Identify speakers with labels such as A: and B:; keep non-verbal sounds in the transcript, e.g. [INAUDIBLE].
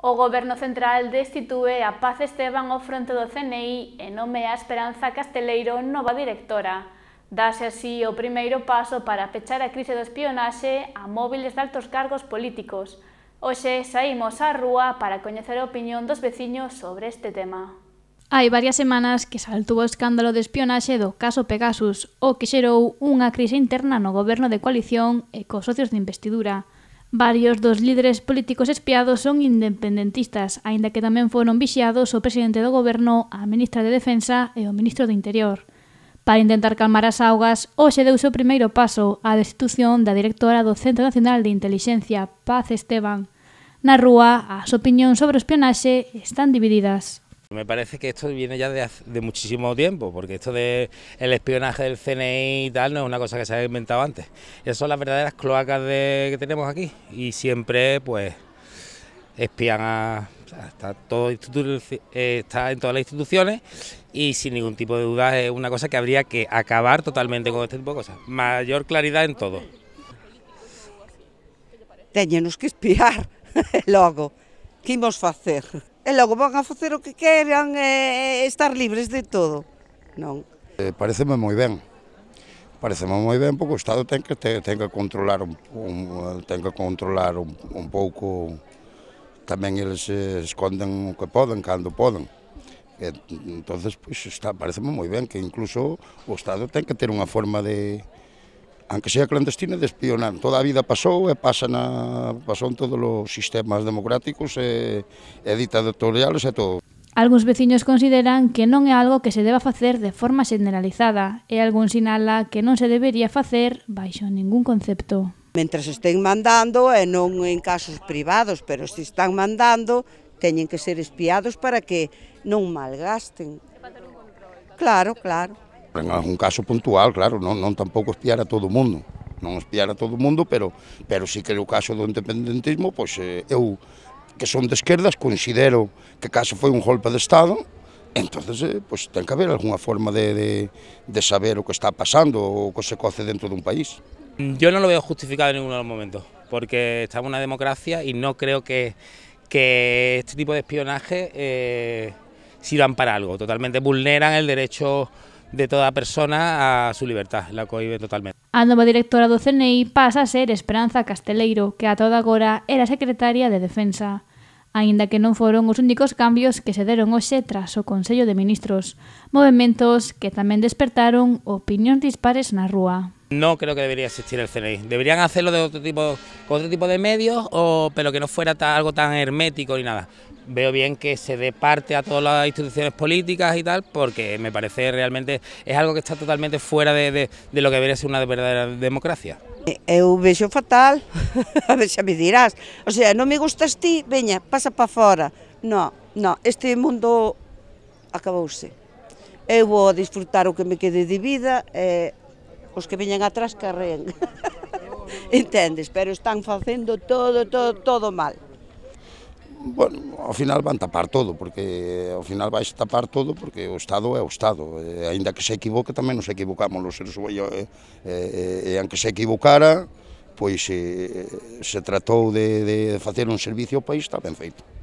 A: O Goberno Central destitúe a Paz Esteban ao fronte do CNI e nomea a Esperanza Casteleiro nova directora. Dase así o primeiro paso para pechar a crise do espionaxe a móviles de altos cargos políticos. Hoxe saímos á rúa para coñecer a opinión dos veciños sobre este tema. Hai varias semanas que saltou o escándalo de espionaxe do caso Pegasus, o que xerou unha crise interna no goberno de coalición e cos socios de investidura. Varios dos líderes políticos espiados son independentistas, aínda que tamén foron vixiados o presidente do goberno, a ministra de Defensa e o ministro do Interior. Para intentar calmar as augas, hoxe deu o primeiro paso a destitución da directora do Centro Nacional de Inteligencia, Paz Esteban. Na rúa, as opinións sobre o espionaxe están divididas.
B: Me parece que esto viene ya de, muchísimo tiempo, porque esto del espionaje del CNI y tal no es una cosa que se haya inventado antes. Esas son las verdaderas cloacas que tenemos aquí y siempre pues espían a... Está, todo, eh, está en todas las instituciones y sin ningún tipo de duda es una cosa que habría que acabar totalmente con este tipo de cosas. Mayor claridad en todo.
C: Tenemos que espiar, [LAUGHS] ...¿qué vamos a hacer?... e logo van a facer o que queran e estar libres de todo. Non.
D: Eh, pareceme moi ben. Pareceme moi ben porque o Estado ten que ten, ten que controlar un, un ten que controlar un, un pouco tamén eles eh, esconden o que poden cando poden. E, entonces, pois, pues, está, pareceme moi ben que incluso o Estado ten que ter unha forma de, aunque sea clandestina, de espionar. Toda a vida pasou e pasa na, pasou en todos os sistemas democráticos e, e ditatoriales e todo.
A: Alguns veciños consideran que non é algo que se deba facer de forma generalizada e algún sinala que non se debería facer baixo ningún concepto.
C: Mentre se estén mandando, e non en casos privados, pero se están mandando, teñen que ser espiados para que non malgasten. Claro, claro.
D: En es un caso puntual, claro, no tampoco espiar a todo el mundo. no espiar a todo el mundo, pero, pero sí que el caso del independentismo, pues yo, eh, que son de izquierdas, considero que caso fue un golpe de Estado, entonces eh, pues pois que haber alguna forma de, saber lo que está pasando o que se coce dentro de un país.
B: Yo no lo veo justificado en ninguno de los momentos, porque estamos en una democracia y no creo que, que este tipo de espionaje eh, sirvan para algo. Totalmente vulneran el derecho de toda persona a su libertad, la coíbe totalmente.
A: A nova directora do CNI pasa a ser Esperanza Casteleiro, que a toda agora era secretaria de Defensa, aínda que non foron os únicos cambios que se deron hoxe tras o Consello de Ministros, movimentos que tamén despertaron opinións dispares na rúa.
B: No creo que debería existir el CNI. Deberían hacerlo de otro tipo, con otro tipo de medios, o, pero que no fuera ta, algo tan hermético ni nada veo bien que se dé parte a todas las instituciones políticas y tal, porque me parece realmente, es algo que está totalmente fuera de, de, de lo que debería ser una verdadera democracia.
C: Eh, eu vexo fatal, [LAUGHS] a ver xa me dirás, o sea, non me gustas ti, veña, pasa para fora, no, no, este mundo acabouse. Eu vou disfrutar o que me quede de vida e os que veñan atrás carreen. [LAUGHS] Entendes? Pero están facendo todo, todo, todo mal
D: bueno, ao final van tapar todo, porque ao final vais tapar todo porque o Estado é o Estado, e, aínda que se equivoque tamén nos equivocamos os seres humanos, e, e, e aunque se equivocara, pois e, se tratou de, de facer un servicio ao país está ben feito.